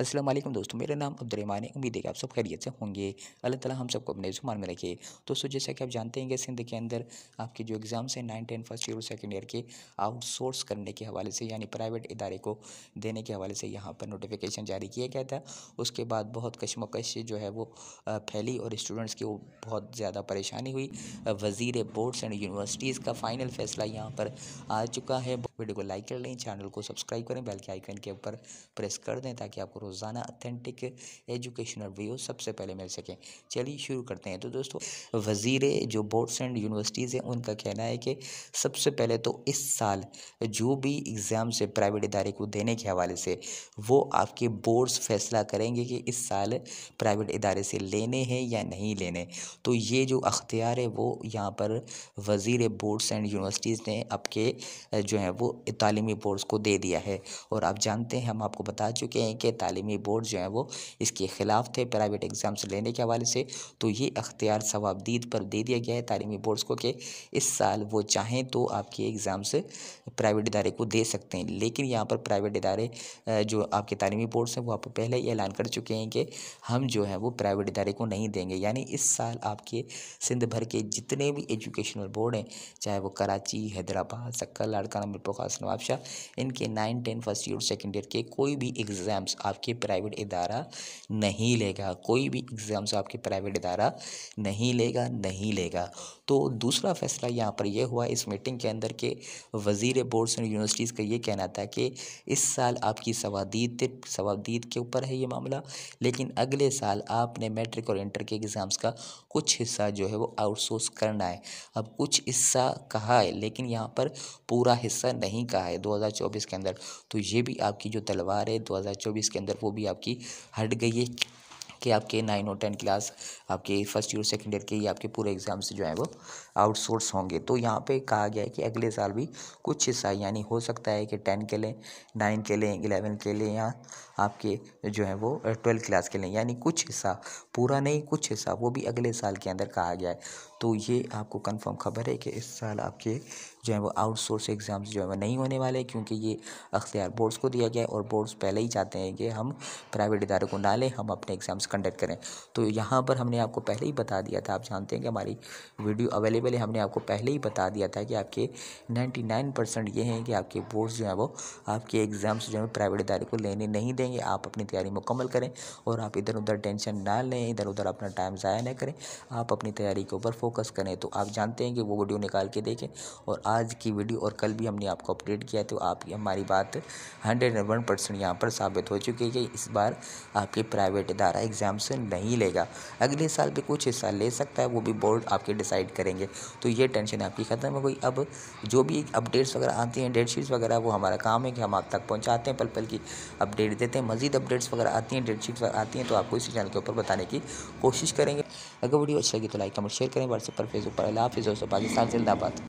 अस्सलाम वालेकुम दोस्तों मेरा नाम अब्दुलरहमान है उम्मीद है कि आप सब खैरियत से होंगे अल्लाह ताला हम सबको अपने जुमान में रखे दोस्तों जैसा कि आप जानते हैं कि सिंध के अंदर आपके जो एग्ज़ाम्स हैं नाइन टेन फर्स्ट ईयर और सेकेंड ईयर के आउटसोर्स करने के हवाले से यानी प्राइवेट इदारे को देने के हवाले से यहाँ पर नोटिफिकेशन जारी किया गया था उसके बाद बहुत कशमकश जो है वो फैली और स्टूडेंट्स की वो बहुत ज़्यादा परेशानी हुई वजीर बोर्ड्स एंड यूनिवर्सिटीज़ का फ़ाइनल फ़ैसला यहाँ पर आ चुका है वीडियो को लाइक कर लें चैनल को सब्सक्राइब करें बेल के आइकन के ऊपर प्रेस कर दें ताकि आपको रोज़ाना अथेंटिक एजुकेशनल वीडियो सबसे पहले मिल सकें चलिए शुरू करते हैं तो दोस्तों वज़ीर जो बोर्ड्स एंड यूनिवर्सिटीज़ हैं उनका कहना है कि सबसे पहले तो इस साल जो भी एग्ज़ाम से प्राइवेट इदारे को देने के हवाले से वो आपके बोर्ड्स फैसला करेंगे कि इस साल प्राइवेट इदारे से लेने हैं या नहीं लेने तो ये जो अख्तियार है वो यहाँ पर वज़ीर बोर्ड्स एंड यूनिवर्सिटीज़ ने आपके जो है वो तालीमी बोर्ड्स को दे दिया है और आप जानते हैं हम आपको बता चुके हैं कि तालीमी बोर्ड जो हैं वो इसके ख़िलाफ़ थे प्राइवेट एग्ज़ाम्स लेने के हवाले से तो ये अख्तियार सवाबदीद पर दे दिया गया है तालीमी बोर्ड्स को कि इस साल वो चाहें तो आपके एग्ज़ाम्स प्राइवेट इदारे को दे सकते हैं लेकिन यहाँ पर प्राइवेट इदारे जो आपके तालीमी बोर्ड्स हैं वो आपको पहले ही ऐलान कर चुके हैं कि हम जो हैं वो प्राइवेट इदारे को नहीं देंगे यानी इस साल आपके सिंध भर के जितने भी एजुकेशनल बोर्ड हैं चाहे वो कराची हैदराबाद सक्कल लाड़का मिरपोखा ख़ास नवाब इनके nine ten first year second year के कोई भी एग्ज़ाम्स आपके प्राइवेट इदारा नहीं लेगा कोई भी एग्ज़ाम्स आपके प्राइवेट इदारा नहीं लेगा नहीं लेगा तो दूसरा फैसला यहाँ पर यह हुआ इस मीटिंग के अंदर के वजीर बोर्ड्स एंड यूनिवर्सिटीज़ का ये कहना था कि इस साल आपकी सवादीत सवादीत के ऊपर है ये मामला लेकिन अगले साल आपने मैट्रिक और इंटर के एग्ज़ाम्स का कुछ हिस्सा जो है वो आउटसोर्स करना है अब कुछ हिस्सा कहा है लेकिन यहाँ पर पूरा हिस्सा नहीं नहीं का है 2024 के अंदर तो ये भी आपकी जो तलवार है 2024 के अंदर वो भी आपकी हट गई है कि आपके नाइन और टेन क्लास आपके फर्स्ट ईयर सेकेंड ईयर के ये आपके पूरे एग्ज़ाम्स जो हैं वो आउटसोर्स होंगे तो यहाँ पे कहा गया है कि अगले साल भी कुछ हिस्सा यानी हो सकता है कि टेन के लें नाइन के लें इलेवन के लें या आपके जो है वो ट्वेल्थ क्लास के लें यानी कुछ हिस्सा पूरा नहीं कुछ हिस्सा वो भी अगले साल के अंदर कहा गया है तो ये आपको कन्फर्म खबर है कि इस साल आपके जो है वो आउटसोर्स एग्ज़ाम्स जो है वो नहीं होने वाले क्योंकि ये अख्तियार बोर्ड्स को दिया गया है और बोर्ड्स पहले ही चाहते हैं कि हम प्राइवेट इदारों को ना लें हम अपने एग्ज़ाम्स कंडक्ट करें तो यहाँ पर हमने आपको पहले ही बता दिया था आप जानते हैं कि हमारी वीडियो अवेलेबल है हमने आपको पहले ही बता दिया था कि आपके नाइन्टी नाइन परसेंट ये हैं कि आपके बोर्ड्स जो हैं वो आपके एग्ज़ाम्स जो है प्राइवेट इदारे को लेने नहीं देंगे आप अपनी तैयारी मुकम्मल करें और आप इधर उधर टेंशन ना लें इधर उधर अपना टाइम ज़ाया ना करें आप अपनी तैयारी के ऊपर फोकस करें तो आप जानते हैं कि वो वीडियो निकाल के देखें और आज की वीडियो और कल भी हमने आपको अपडेट किया तो आपकी हमारी बात हंड्रेड एंड वन परसेंट यहाँ पर साबित हो चुकी है कि इस बार आपके प्राइवेट इदारा एग्ज़ाम एग्ज़ाम से नहीं लेगा अगले साल भी कुछ हिस्सा ले सकता है वो भी बोर्ड आपके डिसाइड करेंगे तो ये टेंशन आपकी ख़त्म हो गई अब जो भी अपडेट्स वगैरह आती हैं डेट शीट्स वगैरह वो हमारा काम है कि हम आप तक पहुँचाते हैं पल पल की अपडेट देते हैं मजीद अपडेट्स वगैरह आती हैं डेट शीट्स आती हैं तो आपको इसी चैनल के ऊपर बताने की कोशिश करेंगे अगर वीडियो अच्छी लगी तो लाइक कमेंट शेयर करें व्हाट्सएप पर फेसबुक पर अला हाफिज़ दोस्तों पाकिस्तान जिंदाबाद